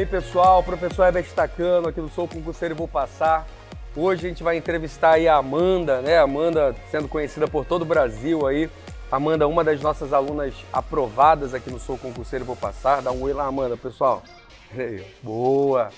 aí, pessoal? O professor Herbert Tacano, aqui do Sou Concurseiro e Vou Passar. Hoje a gente vai entrevistar aí a Amanda, né? Amanda sendo conhecida por todo o Brasil aí. Amanda, uma das nossas alunas aprovadas aqui no Sou Concurseiro e Vou Passar. Dá um oi lá, Amanda, pessoal. Boa!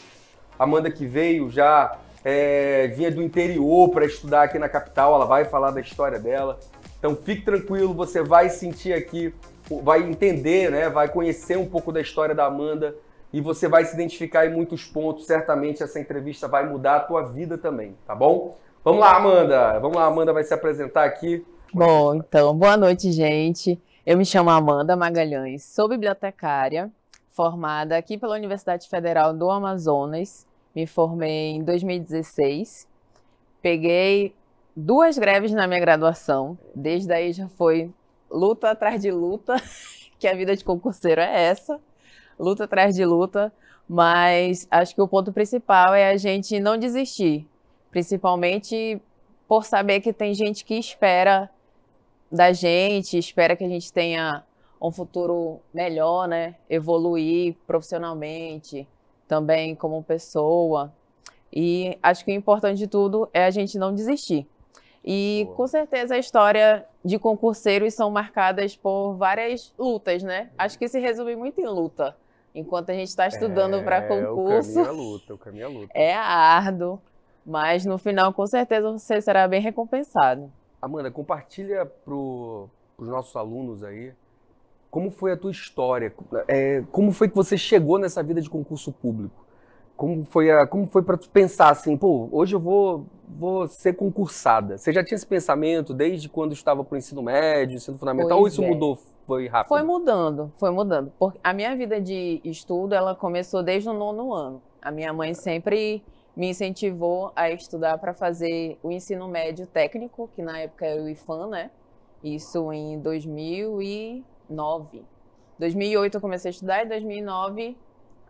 Amanda que veio já, é, vinha do interior para estudar aqui na capital, ela vai falar da história dela. Então fique tranquilo, você vai sentir aqui, vai entender, né? Vai conhecer um pouco da história da Amanda e você vai se identificar em muitos pontos. Certamente essa entrevista vai mudar a tua vida também, tá bom? Vamos lá, Amanda. Vamos lá, Amanda vai se apresentar aqui. Bom, então, boa noite, gente. Eu me chamo Amanda Magalhães, sou bibliotecária, formada aqui pela Universidade Federal do Amazonas. Me formei em 2016. Peguei duas greves na minha graduação. Desde aí já foi luta atrás de luta, que a vida de concurseiro é essa luta atrás de luta, mas acho que o ponto principal é a gente não desistir, principalmente por saber que tem gente que espera da gente, espera que a gente tenha um futuro melhor, né? Evoluir profissionalmente, também como pessoa. E acho que o importante de tudo é a gente não desistir. E Boa. com certeza a história de concurseiros são marcadas por várias lutas, né? Acho que se resume muito em luta. Enquanto a gente está estudando é, para concurso. O caminho é luta, o caminho é luta. É árduo, mas no final, com certeza, você será bem recompensado. Amanda, compartilha para os nossos alunos aí como foi a tua história, é, como foi que você chegou nessa vida de concurso público? Como foi, como foi para tu pensar assim, pô, hoje eu vou, vou ser concursada? Você já tinha esse pensamento desde quando estava para o ensino médio, ensino fundamental, pois ou isso é. mudou foi rápido? Foi mudando, foi mudando. Porque a minha vida de estudo, ela começou desde o nono ano. A minha mãe sempre me incentivou a estudar para fazer o ensino médio técnico, que na época era o IFAM, né? Isso em 2009. 2008 eu comecei a estudar e 2009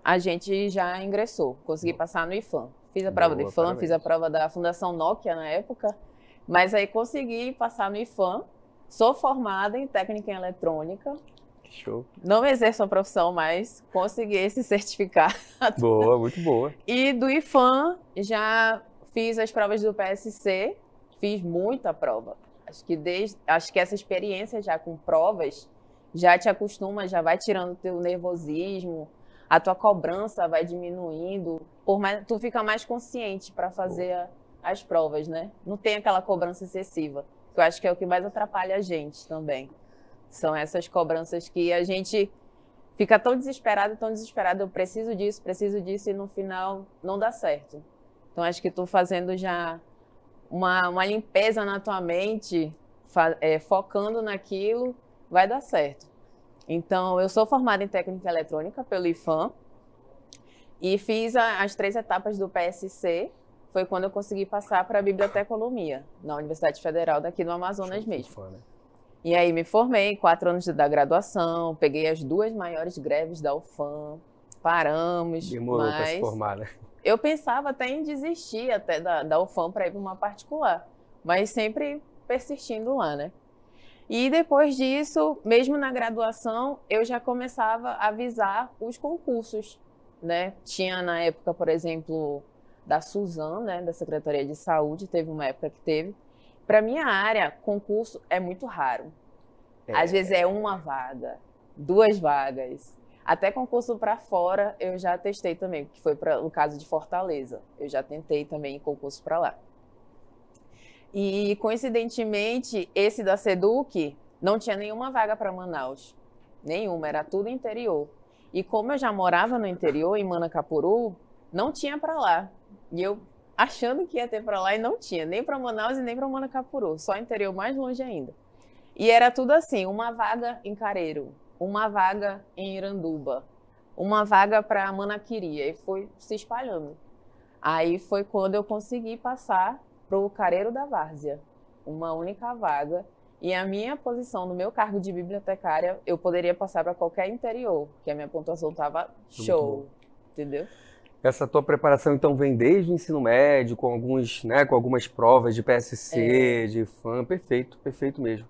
a gente já ingressou. Consegui passar no IFAM. Fiz a prova Boa, do IFAM, parabéns. fiz a prova da Fundação Nokia na época, mas aí consegui passar no IFAM Sou formada em técnica em eletrônica. Show. Não exerço a profissão, mas consegui esse certificado. Boa, muito boa. E do IFAM já fiz as provas do PSC, fiz muita prova. Acho que desde, acho que essa experiência já com provas já te acostuma, já vai tirando teu nervosismo, a tua cobrança vai diminuindo, por mais tu fica mais consciente para fazer a, as provas, né? Não tem aquela cobrança excessiva que Eu acho que é o que mais atrapalha a gente também. São essas cobranças que a gente fica tão desesperado, tão desesperado, eu preciso disso, preciso disso, e no final não dá certo. Então acho que tu fazendo já uma, uma limpeza na tua mente, é, focando naquilo, vai dar certo. Então, eu sou formada em técnica eletrônica pelo IFAM e fiz a, as três etapas do PSC, foi quando eu consegui passar para a biblioteconomia na Universidade Federal daqui do Amazonas mesmo. For, né? E aí me formei, quatro anos da graduação, peguei as duas maiores greves da UFAM, paramos. Demorou mas... para se formar, né? Eu pensava até em desistir até da, da UFAM para ir para uma particular, mas sempre persistindo lá, né? E depois disso, mesmo na graduação, eu já começava a avisar os concursos, né? Tinha na época, por exemplo, da Suzan, né, da Secretaria de Saúde, teve uma época que teve. Para minha área, concurso é muito raro. É, Às vezes é uma vaga, duas vagas. Até concurso para fora eu já testei também, que foi para o caso de Fortaleza. Eu já tentei também concurso para lá. E coincidentemente, esse da Seduc não tinha nenhuma vaga para Manaus. Nenhuma, era tudo interior. E como eu já morava no interior, em Manacapuru, não tinha para lá. E eu achando que ia ter para lá e não tinha, nem para Manaus e nem para Manacapuru, só interior mais longe ainda. E era tudo assim, uma vaga em Careiro, uma vaga em Iranduba, uma vaga para Manaquiria e foi se espalhando. Aí foi quando eu consegui passar para o Careiro da Várzea, uma única vaga. E a minha posição no meu cargo de bibliotecária, eu poderia passar para qualquer interior, porque a minha pontuação estava show, entendeu? Essa tua preparação então vem desde o ensino médio, com alguns, né, com algumas provas de PSC, é. de FAM, perfeito, perfeito mesmo.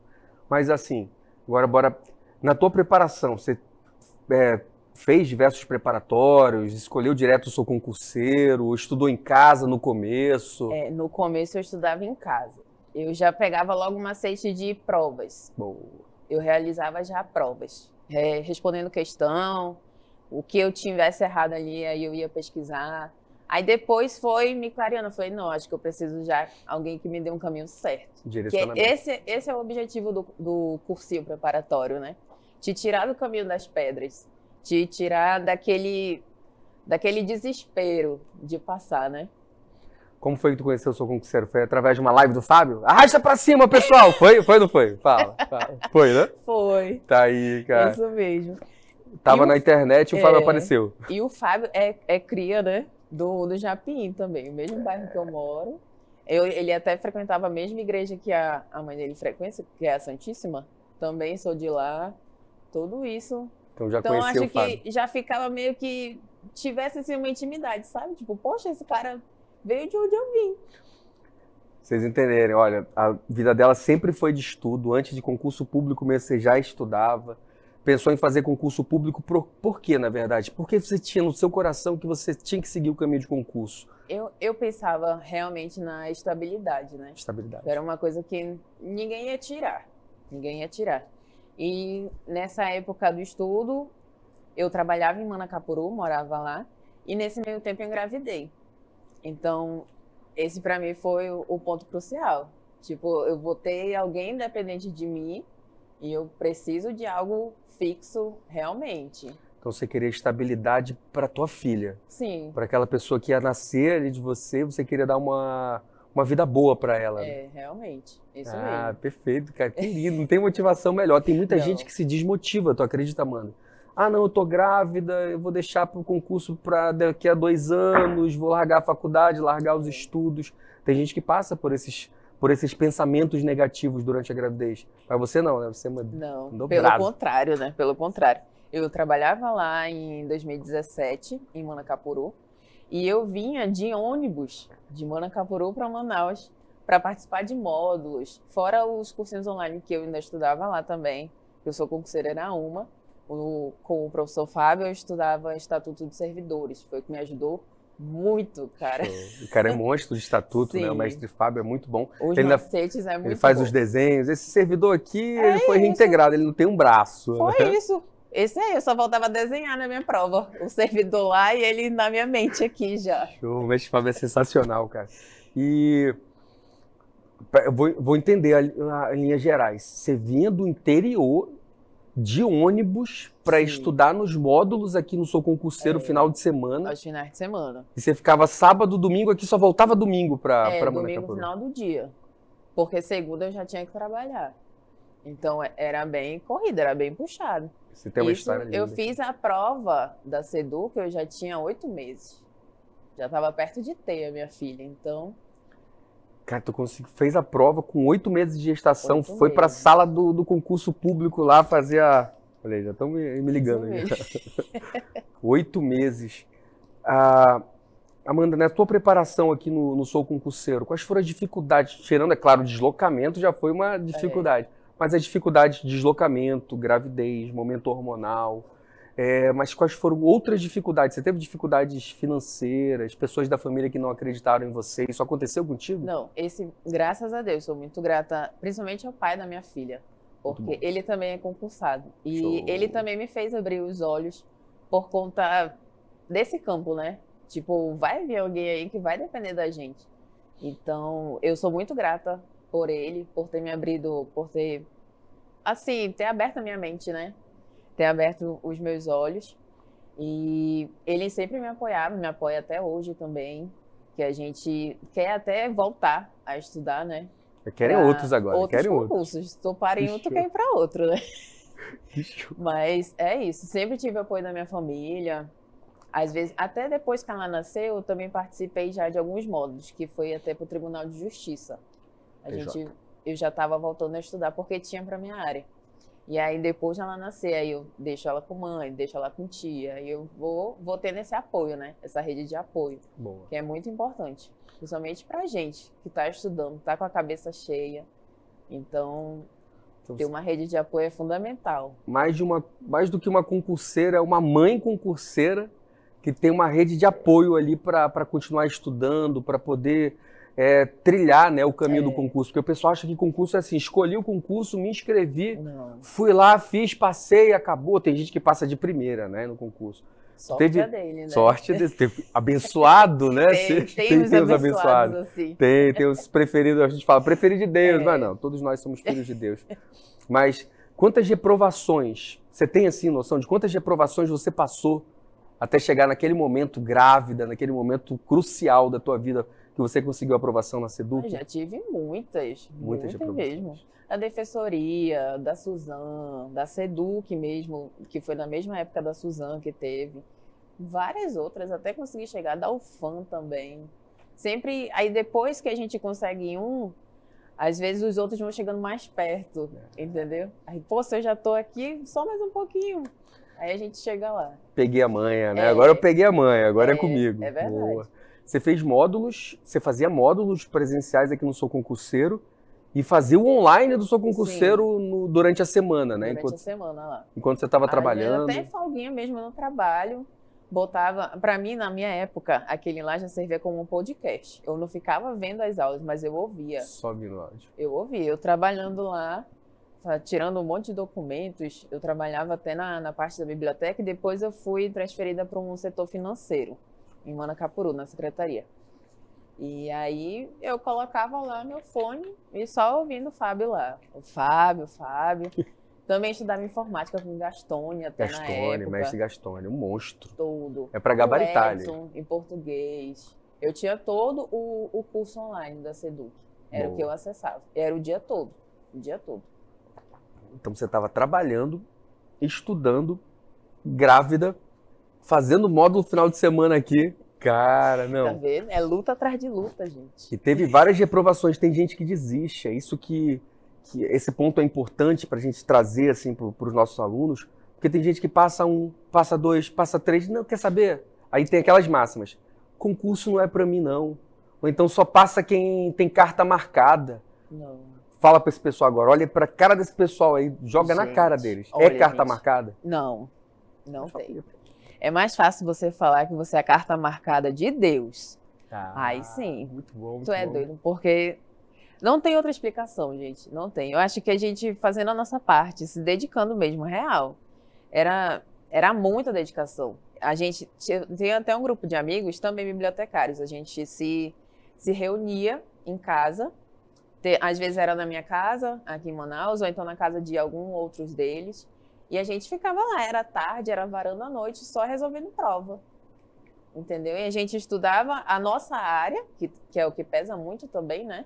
Mas assim, agora bora na tua preparação, você é, fez diversos preparatórios, escolheu direto seu concurseiro, estudou em casa no começo? É, no começo eu estudava em casa. Eu já pegava logo uma macete de provas. Boa. Eu realizava já provas, é, respondendo questão, o que eu tivesse errado ali, aí eu ia pesquisar. Aí depois foi me clareando, eu falei, não, acho que eu preciso já alguém que me dê um caminho certo. Direcionamento. esse, esse é o objetivo do, do cursinho preparatório, né? Te tirar do caminho das pedras, te tirar daquele, daquele desespero de passar, né? Como foi que tu conheceu o seu concurseiro? Foi através de uma live do Fábio? Arrasta pra cima, pessoal! Foi, foi ou não foi? Fala, fala. Foi, né? Foi. Tá aí, cara. Isso mesmo. Tava e na o... internet e o Fábio é... apareceu. E o Fábio é, é cria, né? Do, do Japim também, o mesmo bairro que eu moro. Eu, ele até frequentava a mesma igreja que a, a mãe dele frequenta, que é a Santíssima. Também sou de lá. Tudo isso. Então já então, conheceu acho que já ficava meio que tivesse assim, uma intimidade, sabe? Tipo, poxa, esse cara veio de onde eu vim. Vocês entenderem, olha, a vida dela sempre foi de estudo. Antes de concurso público mesmo, você já estudava pensou em fazer concurso público por, por quê, na verdade? Por que você tinha no seu coração que você tinha que seguir o caminho de concurso? Eu, eu pensava realmente na estabilidade, né? Estabilidade. Era uma coisa que ninguém ia tirar. Ninguém ia tirar. E nessa época do estudo, eu trabalhava em Manacapuru, morava lá, e nesse meio tempo eu engravidei. Então, esse para mim foi o, o ponto crucial. Tipo, eu vou ter alguém independente de mim e eu preciso de algo fixo realmente. Então você queria estabilidade para tua filha. Sim. Para aquela pessoa que ia nascer ali de você, você queria dar uma, uma vida boa para ela. É, realmente. Isso ah, mesmo. Ah, perfeito, cara. Que lindo. Não tem motivação melhor. Tem muita não. gente que se desmotiva, tu acredita, Amanda? Ah, não, eu tô grávida, eu vou deixar para o concurso para daqui a dois anos, vou largar a faculdade, largar os estudos. Tem gente que passa por esses por esses pensamentos negativos durante a gravidez. Mas você não, né? Você é mandou. Não, pelo contrário, né? Pelo contrário. Eu trabalhava lá em 2017, em Manacapuru, e eu vinha de ônibus de Manacapuru para Manaus para participar de módulos, fora os cursinhos online que eu ainda estudava lá também. Eu sou concurseira UMA. O, com o professor Fábio, eu estudava Estatuto de Servidores, foi o que me ajudou muito, cara. Show. O cara é monstro de estatuto, Sim. né? O mestre Fábio é muito bom. Os ele ainda, é muito Ele faz bom. os desenhos. Esse servidor aqui é ele foi isso. reintegrado, ele não tem um braço. Foi né? isso. Esse aí, é eu só voltava a desenhar na minha prova. O servidor lá e ele na minha mente aqui já. Show, o mestre Fábio é sensacional, cara. E eu vou, vou entender a linhas gerais. Você vinha do interior de ônibus para estudar nos módulos aqui no seu Concurseiro é. final de semana. Aos finais de semana. E você ficava sábado, domingo aqui, só voltava domingo para é, pra domingo no final do dia. Porque segunda eu já tinha que trabalhar. Então é, era bem corrida, era bem puxado. Você tem uma Isso, história linda. Eu fiz a prova da SEDU, que eu já tinha oito meses. Já estava perto de ter a minha filha, então Cara, tu consegui, fez a prova com oito meses de gestação, foi para a sala do, do, concurso público lá fazer a. Olha, já estão me, me, ligando. oito meses. Ah, Amanda, na tua preparação aqui no, no Sou Concurseiro, quais foram as dificuldades? Tirando, é claro, o deslocamento já foi uma é. dificuldade. É. Mas as dificuldades de deslocamento, gravidez, momento hormonal, é, mas quais foram outras dificuldades? Você teve dificuldades financeiras, pessoas da família que não acreditaram em você? Isso aconteceu contigo? Não, esse, graças a Deus, sou muito grata, principalmente ao pai da minha filha, porque ele também é concursado. E Show. ele também me fez abrir os olhos por conta desse campo, né? Tipo, vai vir alguém aí que vai depender da gente. Então, eu sou muito grata por ele, por ter me abrido, por ter, assim, ter aberto a minha mente, né? ter aberto os meus olhos. E ele sempre me apoiava, me apoia até hoje também, que a gente quer até voltar a estudar, né? Querem outros agora, outros querem concursos. outros. Estou parando, em quer ir para outro, né? Mas é isso, sempre tive apoio da minha família. Às vezes, até depois que ela nasceu, eu também participei já de alguns módulos, que foi até para o Tribunal de Justiça. A PJ. gente, eu já estava voltando a estudar porque tinha para minha área. E aí depois ela nascer, aí eu deixo ela com mãe, deixo ela com tia, aí eu vou, vou tendo esse apoio, né? Essa rede de apoio, Boa. que é muito importante, principalmente pra gente que tá estudando, tá com a cabeça cheia. Então, então ter uma rede de apoio é fundamental. Mais de uma, mais do que uma concurseira, é uma mãe concurseira que tem uma rede de apoio ali para continuar estudando, para poder é, trilhar né, o caminho é. do concurso, porque o pessoal acha que concurso é assim, escolhi o concurso, me inscrevi, Não. fui lá, fiz, passei, acabou. Tem gente que passa de primeira né, no concurso. Sorte teve, dele, né? Sorte dele. teve, abençoado, né? Tem, tem, tem os abençoados. abençoados assim. Tem, tem os preferidos, a gente fala preferido de Deus, é. mas não, todos nós somos filhos de Deus. Mas quantas reprovações, você tem assim noção de quantas reprovações você passou até chegar naquele momento grávida, naquele momento crucial da tua vida? que você conseguiu aprovação na SEDUC? Eu já tive muitas, muitas, muitas mesmo. A Defensoria, da Suzan, da SEDUC mesmo, que foi na mesma época da Suzan que teve. Várias outras, até consegui chegar da UFAM também. Sempre, aí depois que a gente consegue um, às vezes os outros vão chegando mais perto, é. entendeu? Aí, pô, se eu já tô aqui, só mais um pouquinho. Aí a gente chega lá. Peguei a manha, né? É, agora eu peguei a manha, agora é, é comigo. É verdade. Boa. Você fez módulos, você fazia módulos presenciais aqui no seu Concurseiro e fazia o online do seu Concurseiro no, durante a semana, né? Durante enquanto, a semana lá. Enquanto você estava trabalhando. até folguinha mesmo no trabalho. Botava, para mim, na minha época, aquele lá já servia como um podcast. Eu não ficava vendo as aulas, mas eu ouvia. Só no áudio. Eu ouvia. Eu trabalhando lá, tirando um monte de documentos. Eu trabalhava até na, na parte da biblioteca e depois eu fui transferida para um setor financeiro em Manacapuru, na secretaria. E aí eu colocava lá meu fone e só ouvindo o Fábio lá. O Fábio, o Fábio. Também estudava informática com Gastone até Gastone, na época. mestre Gastone, um monstro. Tudo. É para gabaritar ali. em português. Eu tinha todo o, o curso online da Seduc. Era Boa. o que eu acessava. Era o dia todo. O dia todo. Então você estava trabalhando, estudando, grávida, fazendo módulo final de semana aqui. Cara, não. Tá vendo? É luta atrás de luta, gente. E teve várias reprovações. Tem gente que desiste. É isso que, que esse ponto é importante para a gente trazer assim para os nossos alunos, porque tem gente que passa um, passa dois, passa três, não quer saber. Aí tem aquelas máximas. Concurso não é para mim não. Ou então só passa quem tem carta marcada. Não fala para esse pessoal agora, olha para a cara desse pessoal aí, joga gente, na cara deles. É carta gente. marcada? Não, não tem. É mais fácil você falar que você é a carta marcada de Deus. Tá. Aí sim. Muito bom. Muito tu é bom. doido, porque não tem outra explicação, gente. Não tem. Eu acho que a gente fazendo a nossa parte, se dedicando mesmo, real. Era, era muita dedicação. A gente tem até um grupo de amigos, também bibliotecários. A gente se, se reunia em casa. Te, às vezes era na minha casa, aqui em Manaus, ou então na casa de algum outros deles. E a gente ficava lá, era tarde, era varando à noite, só resolvendo prova. Entendeu? E a gente estudava a nossa área, que, que é o que pesa muito também, né?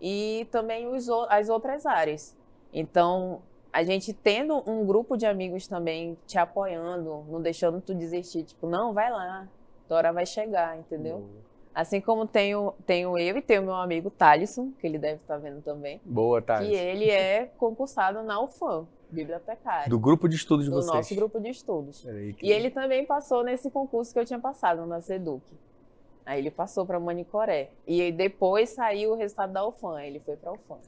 E também os, as outras áreas. Então, a gente tendo um grupo de amigos também te apoiando, não deixando tu desistir, tipo, não, vai lá, tua hora vai chegar, entendeu? Uhum. Assim como tenho, tenho eu e tenho meu amigo Thalisson, que ele deve estar tá vendo também. Boa, Thalisson. Que ele é concursado na UFAM bibliotecário. Do grupo de estudos de do vocês? Do nosso grupo de estudos. Peraí, que... E ele também passou nesse concurso que eu tinha passado na SEDUC. Aí ele passou para Manicoré. E depois saiu o resultado da UFAM, ele foi para a UFAM.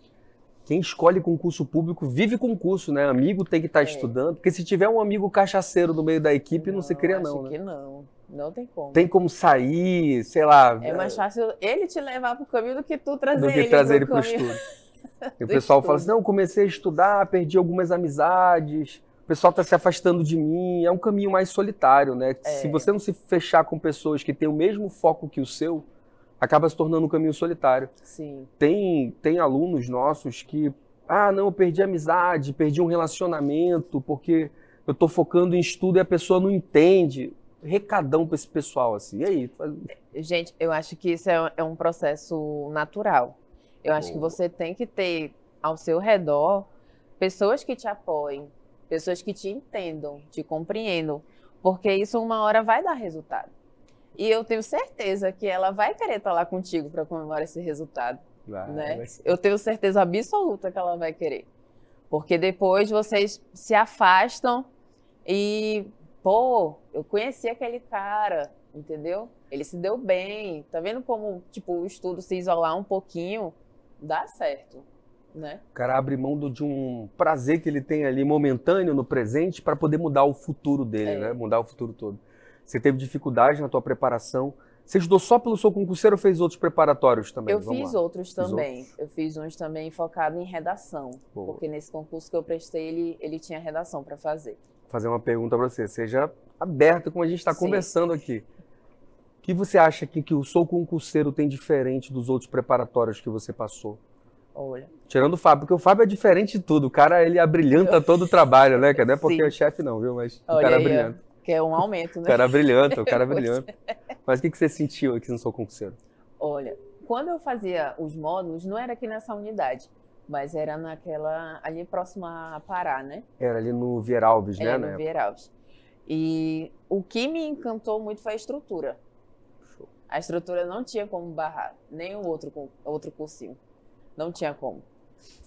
Quem escolhe concurso público vive concurso, né? Amigo tem que estar tá é. estudando, porque se tiver um amigo cachaceiro no meio da equipe, não, não se cria acho não, né? que não. Não tem como. Tem como sair, sei lá. É mais é. fácil ele te levar pro caminho do que tu trazer ele. Do que ele trazer ele pro estudo. E o pessoal estudo. fala assim: não, comecei a estudar, perdi algumas amizades, o pessoal está se afastando de mim. É um caminho mais solitário, né? É. Se você não se fechar com pessoas que têm o mesmo foco que o seu, acaba se tornando um caminho solitário. Sim. Tem, tem alunos nossos que, ah, não, eu perdi amizade, perdi um relacionamento, porque eu estou focando em estudo e a pessoa não entende. Recadão para esse pessoal, assim. E aí? É, gente, eu acho que isso é, é um processo natural eu acho que você tem que ter ao seu redor pessoas que te apoiem, pessoas que te entendam, te compreendam, porque isso uma hora vai dar resultado. E eu tenho certeza que ela vai querer estar lá contigo para comemorar esse resultado. Vai, né? Vai eu tenho certeza absoluta que ela vai querer. Porque depois vocês se afastam e, pô, eu conheci aquele cara, entendeu? Ele se deu bem. Tá vendo como, tipo, o estudo se isolar um pouquinho dá certo. Né? O cara abre mão do, de um prazer que ele tem ali momentâneo no presente para poder mudar o futuro dele, é. né? Mudar o futuro todo. Você teve dificuldade na tua preparação. Você estudou só pelo seu concurseiro ou fez outros preparatórios também? Eu Vamos fiz lá. outros também. Outros? Eu fiz uns também focado em redação. Boa. Porque nesse concurso que eu prestei, ele, ele tinha redação para fazer. Vou fazer uma pergunta para você. Seja aberta, como a gente está conversando aqui. O que você acha que, que o Sou Concurseiro tem diferente dos outros preparatórios que você passou? Olha. Tirando o Fábio, porque o Fábio é diferente de tudo. O cara, ele abrilhanta eu... todo o trabalho, né? Que não é porque Sim. é chefe, não, viu? Mas Olha o cara aí, brilhanta. É, que é um aumento, né? O cara brilhanta, o cara é. brilhanta. Mas o que, que você sentiu aqui no Sou Concurseiro? Olha, quando eu fazia os módulos, não era aqui nessa unidade, mas era naquela. ali próxima a Pará, né? Era ali no Vieralves, né? Era é, no Vieralves. E o que me encantou muito foi a estrutura a estrutura não tinha como barrar nem outro, outro cursinho. Não tinha como.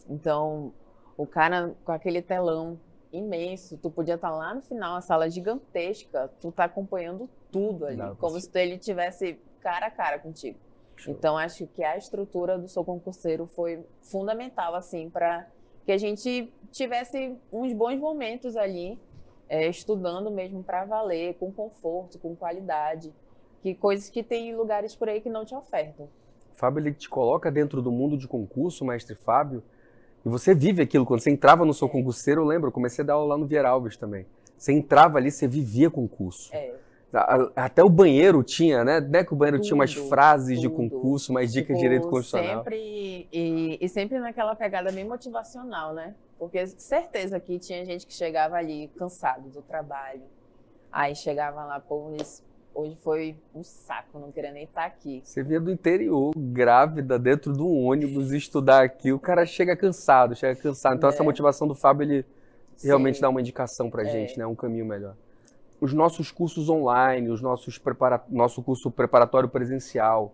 Então, o cara com aquele telão imenso, tu podia estar tá lá no final, a sala gigantesca, tu tá acompanhando tudo ali, não, como se ele tivesse cara a cara contigo. Show. Então, acho que a estrutura do seu Concurseiro foi fundamental, assim, para que a gente tivesse uns bons momentos ali, é, estudando mesmo para valer, com conforto, com qualidade. Que coisas que tem lugares por aí que não te ofertam. O Fábio ele te coloca dentro do mundo de concurso, mestre Fábio, e você vive aquilo. Quando você entrava no seu é. concurseiro, eu lembro, eu comecei a dar aula lá no Vier Alves também. Você entrava ali, você vivia concurso. É. Até o banheiro tinha, né? Não é que o banheiro tudo, tinha umas frases tudo. de concurso, umas tipo, dicas de tipo, direito constitucional. Sempre, e, e, sempre naquela pegada bem motivacional, né? Porque certeza que tinha gente que chegava ali cansado do trabalho. Aí chegava lá, pô, isso Hoje foi um saco, não queria nem estar tá aqui. Você vinha do interior, grávida, dentro do ônibus, estudar aqui. O cara chega cansado, chega cansado. Então, é. essa motivação do Fábio, ele Sim. realmente dá uma indicação pra é. gente, né? Um caminho melhor. Os nossos cursos online, os nossos prepara... nosso curso preparatório presencial.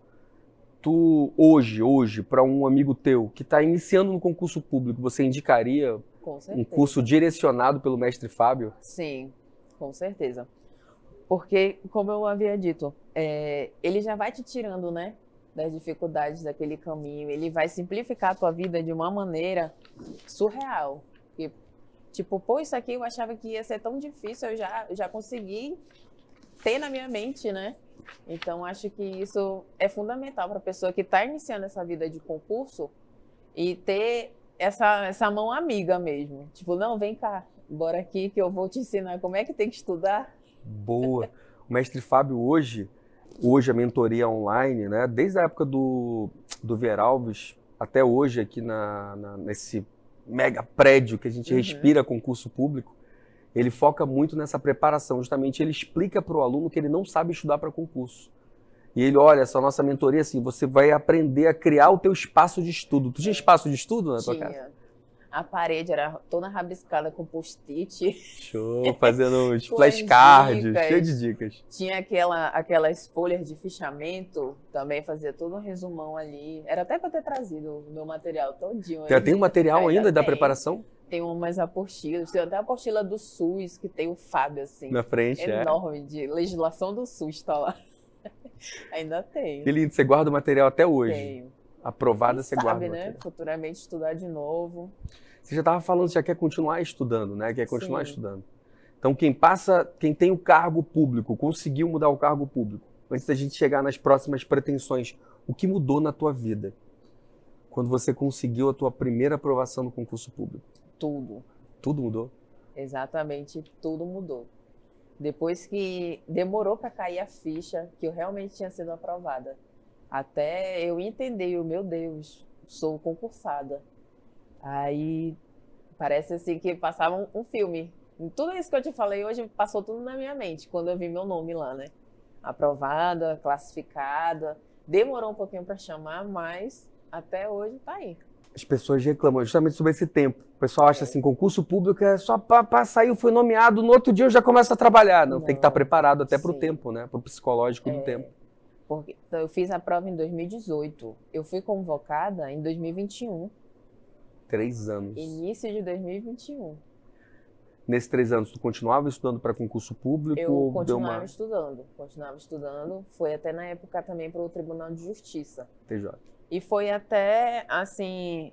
Tu, hoje, hoje, para um amigo teu que está iniciando no concurso público, você indicaria um curso direcionado pelo mestre Fábio? Sim, com certeza. Porque, como eu havia dito, é, ele já vai te tirando, né? Das dificuldades daquele caminho. Ele vai simplificar a tua vida de uma maneira surreal. Porque, tipo, pô, isso aqui eu achava que ia ser tão difícil, eu já, já consegui ter na minha mente, né? Então, acho que isso é fundamental para a pessoa que está iniciando essa vida de concurso e ter essa, essa mão amiga mesmo. Tipo, não, vem cá, bora aqui que eu vou te ensinar como é que tem que estudar boa. O mestre Fábio hoje, hoje a mentoria online, né? Desde a época do, do Alves até hoje aqui na, na, nesse mega prédio que a gente uhum. respira concurso público, ele foca muito nessa preparação. Justamente ele explica para o aluno que ele não sabe estudar para concurso. E ele, olha, essa nossa mentoria, assim, você vai aprender a criar o teu espaço de estudo. Tu tinha é. espaço de estudo na tua tinha. casa? A parede era toda rabiscada com post-it. Show, fazendo os flashcards, cheio de dicas. Tinha aquela, aquelas folhas de fichamento, também fazia todo um resumão ali. Era até para ter trazido o meu material todinho. Já tem o um material ainda da preparação? tem mais apostilas, tem até a apostila do SUS, que tem o Fábio, assim. Na frente, é. Enorme, é. de legislação do SUS, tá lá. Ainda tem. Ele, você guarda o material até hoje? Tenho aprovada, você sabe, guarda. Sabe, né? Futuramente estudar de novo. Você já estava falando, já quer continuar estudando, né? Quer continuar Sim. estudando. Então, quem passa, quem tem o cargo público, conseguiu mudar o cargo público, antes da gente chegar nas próximas pretensões, o que mudou na tua vida? Quando você conseguiu a tua primeira aprovação no concurso público? Tudo. Tudo mudou? Exatamente, tudo mudou. Depois que demorou para cair a ficha que eu realmente tinha sido aprovada até eu entender, o meu Deus, sou concursada. Aí parece assim que passava um, um filme. Tudo isso que eu te falei hoje passou tudo na minha mente quando eu vi meu nome lá, né? Aprovada, classificada. Demorou um pouquinho para chamar, mas até hoje tá aí. As pessoas reclamam justamente sobre esse tempo. O pessoal acha é. assim, concurso público é só para sair, fui nomeado, no outro dia eu já começo a trabalhar. Não, Não. tem que estar tá preparado até para o tempo, né? Para o psicológico é. do tempo. Porque então, eu fiz a prova em 2018. Eu fui convocada em 2021. Três anos. Início de 2021. Nesses três anos, tu continuava estudando para concurso público? Eu continuava uma... estudando, continuava estudando. Foi até na época também para o Tribunal de Justiça. TJ. E foi até, assim,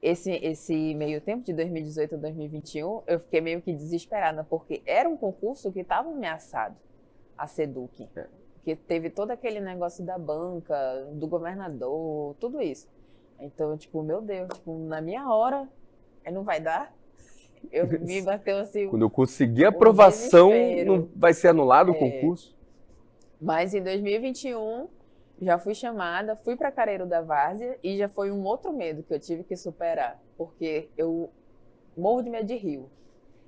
esse, esse meio tempo, de 2018 a 2021, eu fiquei meio que desesperada, porque era um concurso que estava ameaçado, a SEDUC. É porque teve todo aquele negócio da banca, do governador, tudo isso. Então, tipo, meu Deus, tipo, na minha hora, não vai dar. Eu me bateu assim. Quando eu consegui a aprovação, não vai ser anulado é... o concurso? Mas em 2021, já fui chamada, fui para Careiro da Várzea e já foi um outro medo que eu tive que superar, porque eu morro de medo de rio.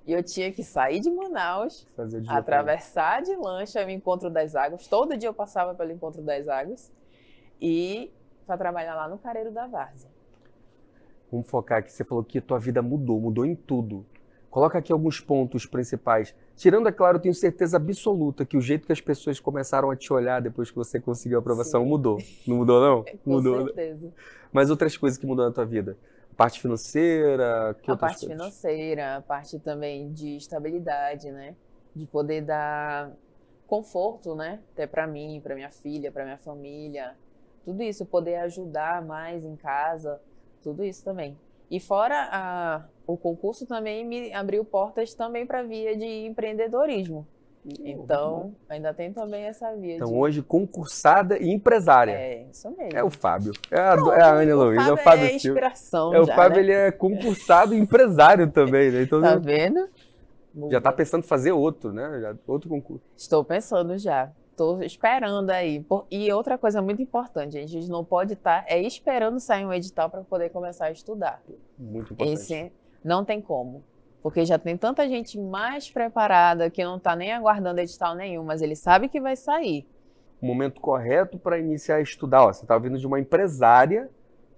E eu tinha que sair de Manaus, de atravessar de lancha o Encontro das Águas. Todo dia eu passava pelo Encontro das Águas. E para trabalhar lá no Careiro da Várzea. Vamos focar aqui. Você falou que a tua vida mudou, mudou em tudo. Coloca aqui alguns pontos principais. Tirando, é claro, eu tenho certeza absoluta que o jeito que as pessoas começaram a te olhar depois que você conseguiu a aprovação Sim. mudou. Não mudou, não? Com mudou. Né? certeza. Mas outras coisas que mudou na tua vida. Parte financeira? a parte coisas? financeira, a parte também de estabilidade, né? De poder dar conforto, né? Até para mim, para minha filha, para minha família. Tudo isso, poder ajudar mais em casa, tudo isso também. E fora a, o concurso também me abriu portas também para a via de empreendedorismo. Então, ainda tem também essa via. Então, de... hoje, concursada e empresária. É, isso mesmo. É o Fábio. É a, é Pronto, é Ana Luísa, é o Fábio é Silva. inspiração é, já, O Fábio, né? ele é concursado e empresário também, né? Então, tá vendo? Já tá pensando em fazer outro, né? Já, outro concurso. Estou pensando já. Estou esperando aí. E outra coisa muito importante, gente, a gente não pode estar tá, é esperando sair um edital para poder começar a estudar. Muito importante. Esse não tem como. Porque já tem tanta gente mais preparada que não está nem aguardando edital nenhum, mas ele sabe que vai sair. O momento correto para iniciar a estudar. Ó, você está vindo de uma empresária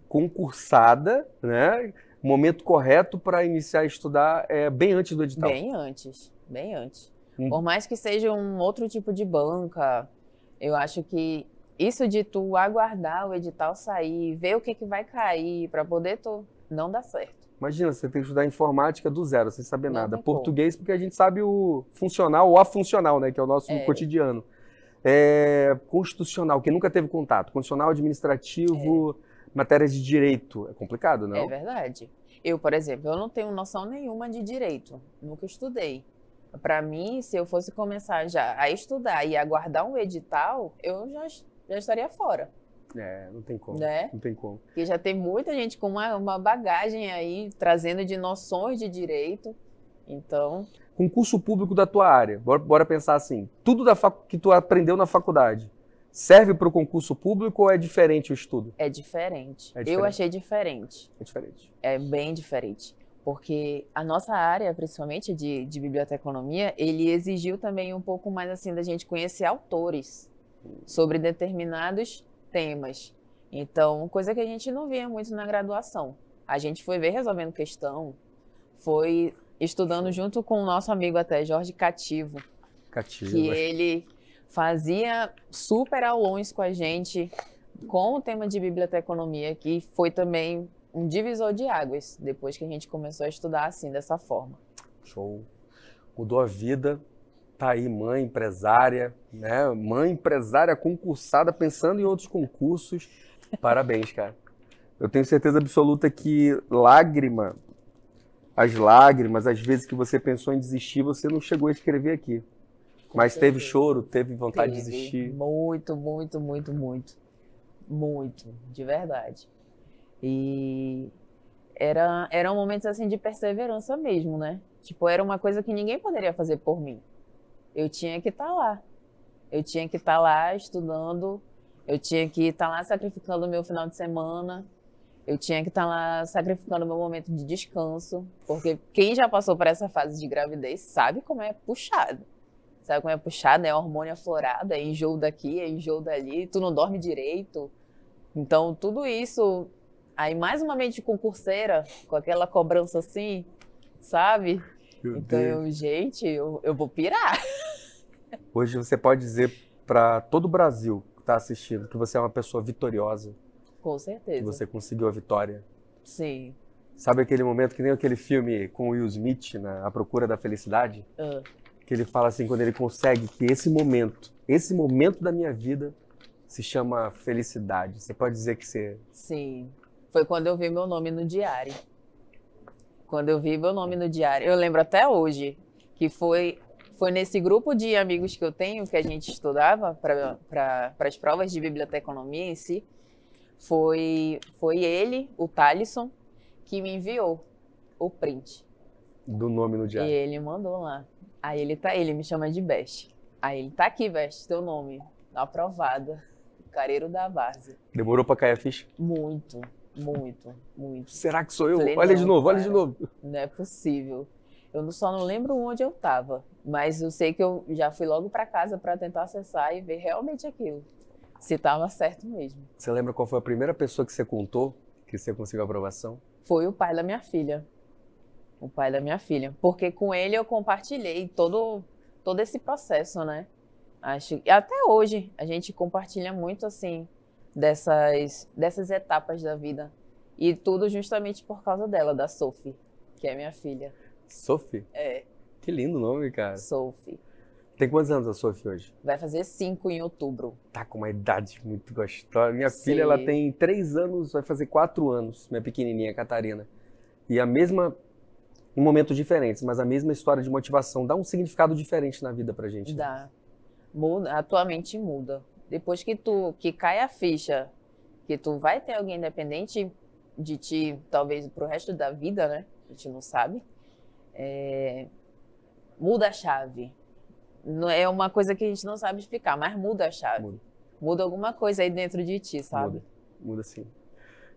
concursada, né? O momento correto para iniciar a estudar é bem antes do edital. Bem antes, bem antes. Hum. Por mais que seja um outro tipo de banca, eu acho que isso de tu aguardar o edital sair, ver o que, que vai cair para poder tu, não dá certo. Imagina, você tem que estudar informática do zero, sem saber nada. Não Português, porque a gente sabe o funcional ou a funcional, né? Que é o nosso é. cotidiano. É, constitucional, que nunca teve contato. Constitucional, administrativo, é. matérias de direito. É complicado, não? É verdade. Eu, por exemplo, eu não tenho noção nenhuma de direito. Nunca estudei. Para mim, se eu fosse começar já a estudar e aguardar um edital, eu já, já estaria fora. É, não tem como. Né? Não tem como. Porque já tem muita gente com uma, uma bagagem aí, trazendo de noções de direito. Então. Concurso público da tua área. Bora, bora pensar assim: tudo da fac... que tu aprendeu na faculdade serve para o concurso público ou é diferente o estudo? É diferente. é diferente. Eu achei diferente. É diferente. É bem diferente. Porque a nossa área, principalmente de, de biblioteconomia, ele exigiu também um pouco mais assim da gente conhecer autores hum. sobre determinados temas. Então, coisa que a gente não via muito na graduação. A gente foi ver resolvendo questão, foi estudando junto com o nosso amigo até, Jorge Cativo. Cativo. Que ele fazia super aulões com a gente com o tema de biblioteconomia, que foi também um divisor de águas depois que a gente começou a estudar assim, dessa forma. Show. Mudou a vida tá aí mãe empresária, né? Mãe empresária concursada pensando em outros concursos. Parabéns, cara. Eu tenho certeza absoluta que lágrima, as lágrimas, as vezes que você pensou em desistir, você não chegou a escrever aqui. Mas teve choro, teve vontade teve. de desistir. Muito, muito, muito, muito. Muito, de verdade. E era, eram momentos assim de perseverança mesmo, né? Tipo, era uma coisa que ninguém poderia fazer por mim eu tinha que estar tá lá. Eu tinha que estar tá lá estudando, eu tinha que estar tá lá sacrificando o meu final de semana, eu tinha que estar tá lá sacrificando o meu momento de descanso, porque quem já passou por essa fase de gravidez sabe como é puxado. Sabe como é puxado? É hormônio aflorado, é enjoo daqui, é enjoo dali, tu não dorme direito. Então, tudo isso. Aí, mais uma mente concurseira, com aquela cobrança assim, sabe? Meu então, eu, gente, eu, eu vou pirar. Hoje você pode dizer para todo o Brasil que está assistindo que você é uma pessoa vitoriosa. Com certeza. Que você conseguiu a vitória. Sim. Sabe aquele momento que nem aquele filme com Will Smith, na A Procura da Felicidade? Uh. Que ele fala assim, quando ele consegue que esse momento, esse momento da minha vida se chama felicidade. Você pode dizer que você... Sim. Foi quando eu vi meu nome no diário. Quando eu vi meu nome no diário. Eu lembro até hoje que foi foi nesse grupo de amigos que eu tenho que a gente estudava para pra, as provas de biblioteconomia em si. Foi, foi ele, o Talisson, que me enviou o print. Do nome no diário. E ele mandou lá. Aí ele tá, ele me chama de Best. Aí ele tá aqui, Best, teu nome. Aprovada. Careiro da base. Demorou pra cair a ficha? Muito, muito, muito. Será que sou eu? Falei, olha não, de novo, cara, olha de novo. Não é possível. Eu só não lembro onde eu estava, mas eu sei que eu já fui logo para casa para tentar acessar e ver realmente aquilo, se estava certo mesmo. Você lembra qual foi a primeira pessoa que você contou que você conseguiu aprovação? Foi o pai da minha filha. O pai da minha filha. Porque com ele eu compartilhei todo, todo esse processo, né? Acho, até hoje a gente compartilha muito assim dessas, dessas etapas da vida. E tudo justamente por causa dela, da Sophie, que é minha filha. Sophie? É. Que lindo nome, cara. Sophie. Tem quantos anos a Sophie hoje? Vai fazer cinco em outubro. Tá com uma idade muito gostosa. Minha Sim. filha, ela tem três anos, vai fazer quatro anos, minha pequenininha Catarina. E a mesma, em momentos diferentes, mas a mesma história de motivação dá um significado diferente na vida pra gente. Né? Dá. Muda, a tua mente muda. Depois que tu, que cai a ficha, que tu vai ter alguém independente de ti, talvez pro resto da vida, né? A gente não sabe é, muda a chave. É uma coisa que a gente não sabe explicar, mas muda a chave. Muda, muda alguma coisa aí dentro de ti, sabe? Muda, muda sim.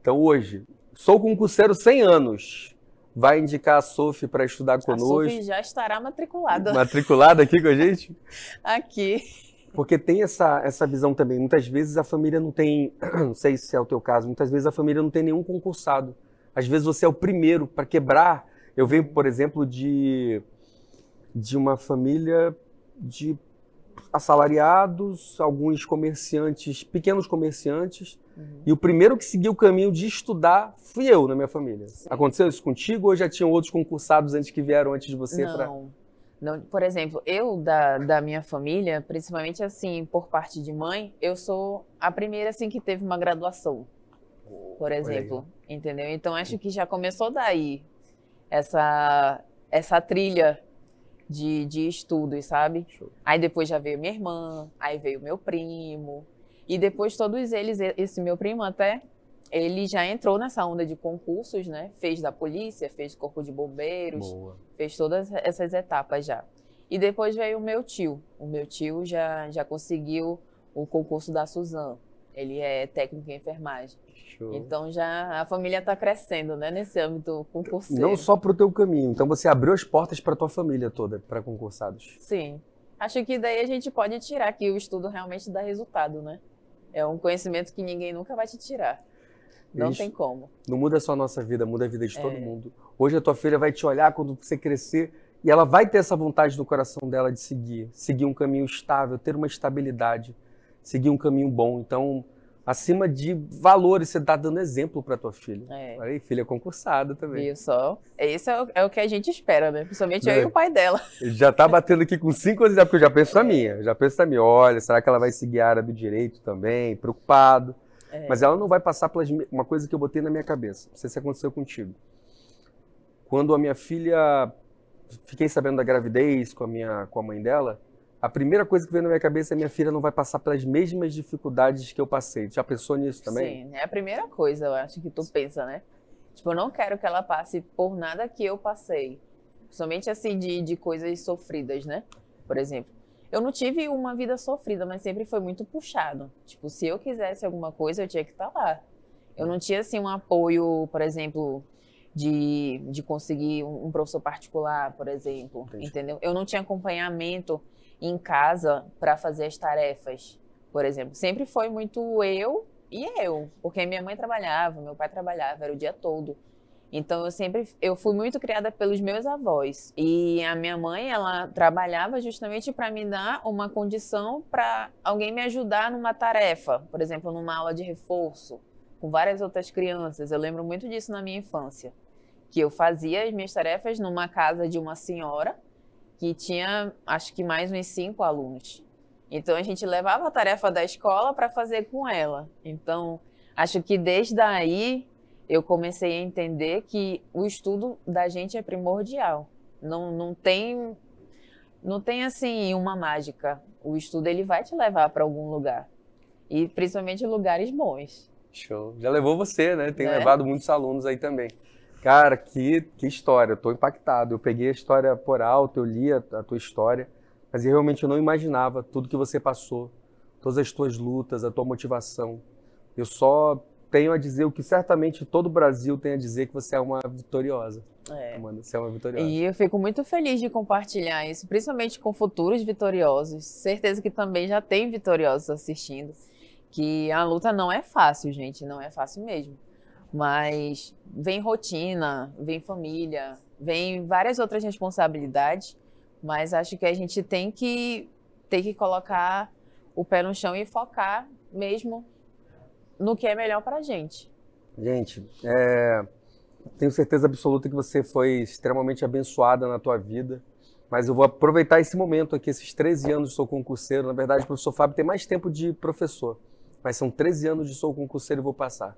Então hoje, sou concurseiro 100 anos. Vai indicar a Sophie para estudar conosco. A Sophie já estará matriculada. Matriculada aqui com a gente? aqui. Porque tem essa, essa visão também. Muitas vezes a família não tem, não sei se é o teu caso, muitas vezes a família não tem nenhum concursado. Às vezes você é o primeiro para quebrar eu venho, por exemplo, de, de uma família de assalariados, alguns comerciantes, pequenos comerciantes, uhum. e o primeiro que seguiu o caminho de estudar fui eu na minha família. Sim. Aconteceu isso contigo ou já tinham outros concursados antes que vieram antes de você? Não. Pra... Não, por exemplo, eu da, da minha família, principalmente assim, por parte de mãe, eu sou a primeira assim que teve uma graduação, por exemplo, entendeu? Então acho que já começou daí, essa, essa trilha de, de estudos, sabe? Show. Aí depois já veio minha irmã, aí veio meu primo, e depois todos eles, esse meu primo até, ele já entrou nessa onda de concursos, né? Fez da polícia, fez corpo de bombeiros, Boa. fez todas essas etapas já. E depois veio o meu tio. O meu tio já, já conseguiu o concurso da Suzan. Ele é técnico em enfermagem. Show. Então já a família está crescendo, né, nesse âmbito concursado. Não só para o teu caminho. Então você abriu as portas para tua família toda, para concursados. Sim. Acho que daí a gente pode tirar que o estudo realmente dá resultado, né? É um conhecimento que ninguém nunca vai te tirar. Não Isso tem como. Não muda só a nossa vida, muda a vida de é. todo mundo. Hoje a tua filha vai te olhar quando você crescer e ela vai ter essa vontade no coração dela de seguir, seguir um caminho estável, ter uma estabilidade seguir um caminho bom. Então, acima de valores, você está dando exemplo para tua filha. É. Olha aí, filha concursada também. Viu só? É, isso é o, é o que a gente espera, né? Principalmente é. eu e é. o pai dela. Já tá batendo aqui com cinco anos, porque eu já penso na minha. Já penso na minha. Olha, será que ela vai seguir a área do direito também? Preocupado. É. Mas ela não vai passar pelas. Uma coisa que eu botei na minha cabeça. Não sei se aconteceu contigo. Quando a minha filha. Fiquei sabendo da gravidez com a, minha, com a mãe dela a primeira coisa que veio na minha cabeça é minha filha não vai passar pelas mesmas dificuldades que eu passei. Já pensou nisso também? Sim, é a primeira coisa, eu acho que tu pensa, né? Tipo, eu não quero que ela passe por nada que eu passei. Somente assim de, de coisas sofridas, né? Por exemplo, eu não tive uma vida sofrida, mas sempre foi muito puxado. Tipo, se eu quisesse alguma coisa, eu tinha que estar tá lá. Eu não tinha assim um apoio, por exemplo, de, de conseguir um, um professor particular, por exemplo, Entendi. entendeu? Eu não tinha acompanhamento em casa para fazer as tarefas, por exemplo. Sempre foi muito eu e eu, porque minha mãe trabalhava, meu pai trabalhava, era o dia todo. Então eu sempre eu fui muito criada pelos meus avós e a minha mãe ela trabalhava justamente para me dar uma condição para alguém me ajudar numa tarefa, por exemplo, numa aula de reforço com várias outras crianças. Eu lembro muito disso na minha infância, que eu fazia as minhas tarefas numa casa de uma senhora que tinha, acho que mais uns cinco alunos. Então a gente levava a tarefa da escola para fazer com ela. Então acho que desde aí eu comecei a entender que o estudo da gente é primordial. Não, não tem não tem assim uma mágica. O estudo ele vai te levar para algum lugar e principalmente lugares bons. Show. Já levou você, né? Tem né? levado muitos alunos aí também. Cara, que, que história, eu tô impactado. Eu peguei a história por alto, eu li a, a tua história, mas eu realmente não imaginava tudo que você passou, todas as tuas lutas, a tua motivação. Eu só tenho a dizer o que certamente todo o Brasil tem a dizer que você é uma vitoriosa. É. Mano, você é uma vitoriosa. E eu fico muito feliz de compartilhar isso, principalmente com futuros vitoriosos. Certeza que também já tem vitoriosos assistindo. Que a luta não é fácil, gente, não é fácil mesmo. Mas vem rotina, vem família, vem várias outras responsabilidades, mas acho que a gente tem que tem que colocar o pé no chão e focar mesmo no que é melhor para gente. Gente, é, tenho certeza absoluta que você foi extremamente abençoada na tua vida, mas eu vou aproveitar esse momento aqui, esses 13 anos de Sou Concurseiro. Na verdade, o professor Fábio tem mais tempo de professor, mas são 13 anos de Sou Concurseiro e vou passar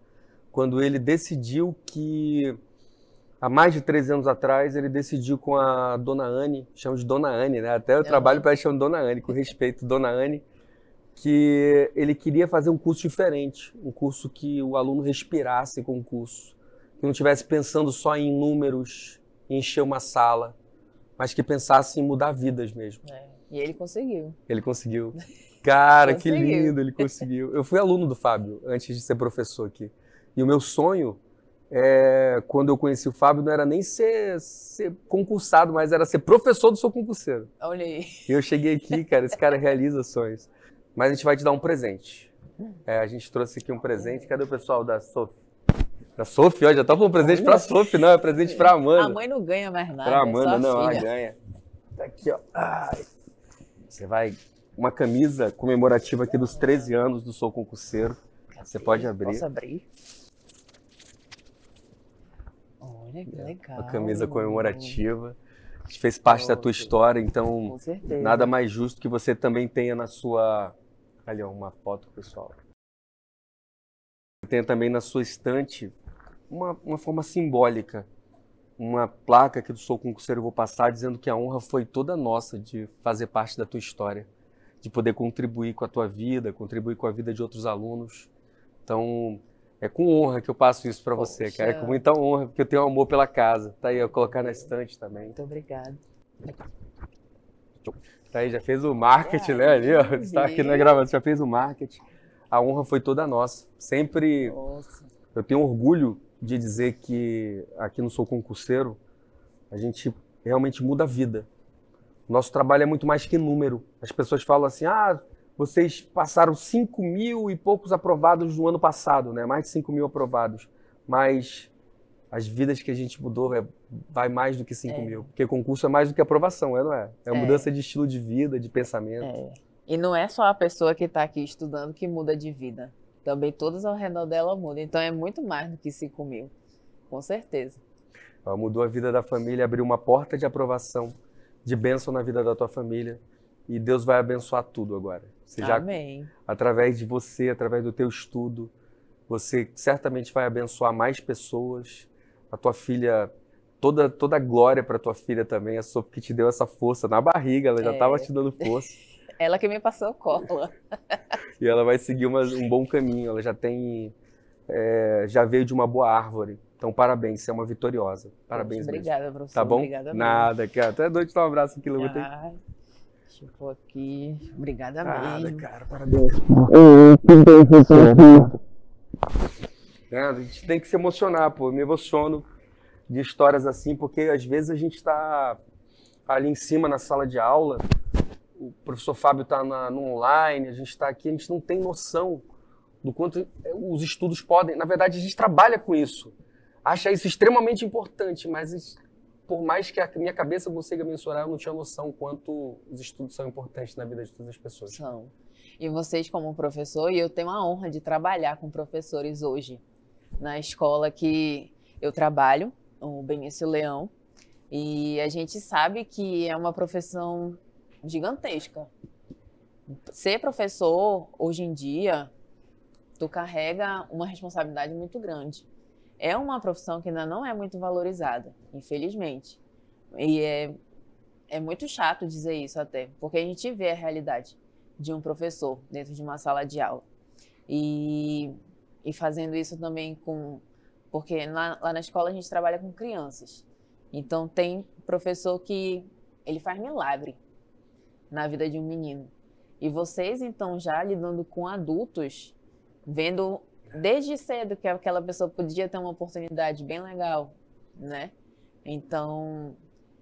quando ele decidiu que há mais de três anos atrás, ele decidiu com a Dona Anne, chamo de Dona Anne, né? Até eu é trabalho para ela chamar Dona Anne, com respeito, Dona Anne, que ele queria fazer um curso diferente, um curso que o aluno respirasse com o curso, que não estivesse pensando só em números, em encher uma sala, mas que pensasse em mudar vidas mesmo. É. E ele conseguiu. Ele conseguiu. Cara, conseguiu. que lindo, ele conseguiu. Eu fui aluno do Fábio antes de ser professor aqui. E o meu sonho, é, quando eu conheci o Fábio, não era nem ser, ser concursado, mas era ser professor do seu concurseiro. Olha aí. E eu cheguei aqui, cara, esse cara realiza sonhos. Mas a gente vai te dar um presente. É, a gente trouxe aqui um presente. Cadê o pessoal da Sophie? Da Sophie, já tá falando presente pra Sophie, não, é presente pra Amanda. A mãe não ganha mais nada. Pra é Amanda, não, ela ganha. Tá aqui, ó. Ai. Você vai. Uma camisa comemorativa aqui dos 13 anos do Sou Concurseiro. Você pode abrir. Posso abrir? Olha né, que é, legal. Uma camisa comemorativa. Que fez parte oh, da tua história, então nada mais justo que você também tenha na sua. Ali, ó, uma foto pessoal. Tenha também na sua estante uma, uma forma simbólica uma placa que do Sou Concurseiro vou passar dizendo que a honra foi toda nossa de fazer parte da tua história, de poder contribuir com a tua vida, contribuir com a vida de outros alunos. Então, é com honra que eu passo isso para você, cara. É com muita honra, porque eu tenho amor pela casa. Tá aí, eu colocar na estante também. Muito obrigada. Tá aí, já fez o marketing, é, né? Ali, ó. Está aqui na gravação, já fez o marketing. A honra foi toda nossa. Sempre. Nossa. Eu tenho orgulho de dizer que aqui no Sou Concurseiro, a gente realmente muda a vida. Nosso trabalho é muito mais que número. As pessoas falam assim: ah, vocês passaram 5 mil e poucos aprovados no ano passado, né? Mais de 5 mil aprovados. Mas as vidas que a gente mudou é, vai mais do que 5 é. mil. Porque concurso é mais do que aprovação, é, não é? É, é. mudança de estilo de vida, de pensamento. É. E não é só a pessoa que está aqui estudando que muda de vida. Também todas ao redor dela mudam. Então é muito mais do que 5 mil. Com certeza. Ela mudou a vida da família, abriu uma porta de aprovação, de bênção na vida da tua família. E Deus vai abençoar tudo agora. Você Amém. já, através de você, através do teu estudo, você certamente vai abençoar mais pessoas. A tua filha, toda toda a glória para tua filha também, a é sua que te deu essa força na barriga, ela já estava é. te dando força. ela que me passou cola. e ela vai seguir uma, um bom caminho. Ela já tem, é, já veio de uma boa árvore. Então, parabéns, você é uma vitoriosa. Parabéns, Muito Obrigada, mesmo. professor. Tá bom? Obrigada, Nada, cara. Até te dá um abraço aqui, Lúcia. Tipo, aqui. Obrigada Nada, mesmo. cara, parabéns. é, a gente tem que se emocionar, pô. Eu me emociono de histórias assim, porque às vezes a gente está ali em cima na sala de aula, o professor Fábio está no online, a gente está aqui, a gente não tem noção do quanto é, os estudos podem. Na verdade, a gente trabalha com isso, acha isso extremamente importante, mas por mais que a minha cabeça consiga mensurar, eu não tinha noção quanto os estudos são importantes na vida de todas as pessoas. São. E vocês, como professor, e eu tenho a honra de trabalhar com professores hoje na escola que eu trabalho, o Benício Leão, e a gente sabe que é uma profissão gigantesca. Ser professor hoje em dia, tu carrega uma responsabilidade muito grande é uma profissão que ainda não é muito valorizada, infelizmente. E é, é muito chato dizer isso até, porque a gente vê a realidade de um professor dentro de uma sala de aula. E, e fazendo isso também com. Porque lá, lá na escola a gente trabalha com crianças. Então tem professor que ele faz milagre na vida de um menino. E vocês, então, já lidando com adultos, vendo desde cedo que aquela pessoa podia ter uma oportunidade bem legal, né? Então,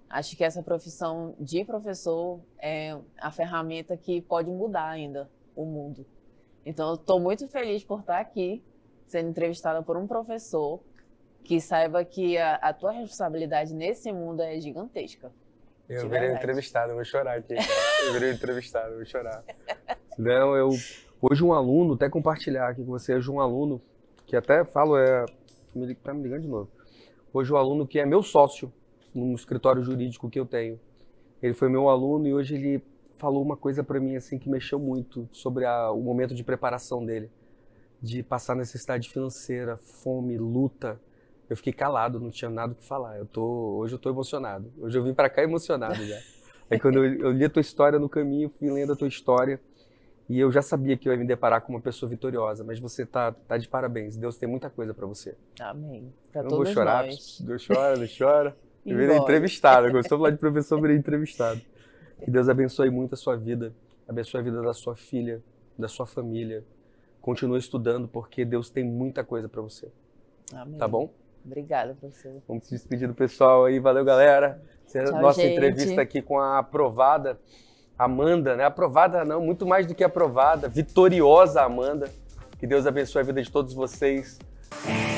acho que essa profissão de professor é a ferramenta que pode mudar ainda o mundo. Então, eu estou muito feliz por estar aqui, sendo entrevistada por um professor que saiba que a, a tua responsabilidade nesse mundo é gigantesca. Eu virei verdade. entrevistado, vou chorar aqui. Eu virei entrevistado, vou chorar. Não, eu Hoje um aluno, até compartilhar aqui com você, hoje um aluno que até falo, é, tá me ligando de novo. Hoje um aluno que é meu sócio no escritório jurídico que eu tenho. Ele foi meu aluno e hoje ele falou uma coisa para mim assim que mexeu muito sobre a, o momento de preparação dele, de passar necessidade financeira, fome, luta. Eu fiquei calado, não tinha nada o que falar. Eu tô, hoje eu tô emocionado. Hoje eu vim para cá emocionado já. Aí é quando eu, eu, li a tua história no caminho, fui lendo a tua história e eu já sabia que eu ia me deparar com uma pessoa vitoriosa, mas você tá, tá de parabéns. Deus tem muita coisa para você. Amém. Pra eu não todos vou chorar, Deus chora, Deus chora. Eu virei entrevistado, gostou lá de professor, virei entrevistado. Que Deus abençoe muito a sua vida, abençoe a vida da sua filha, da sua família. Continue estudando, porque Deus tem muita coisa para você. Amém. Tá bom? Obrigada, professor. Vamos se despedir do pessoal aí. Valeu, galera. nossa gente. entrevista aqui com a aprovada. Amanda, né? Aprovada não, muito mais do que aprovada, vitoriosa Amanda. Que Deus abençoe a vida de todos vocês.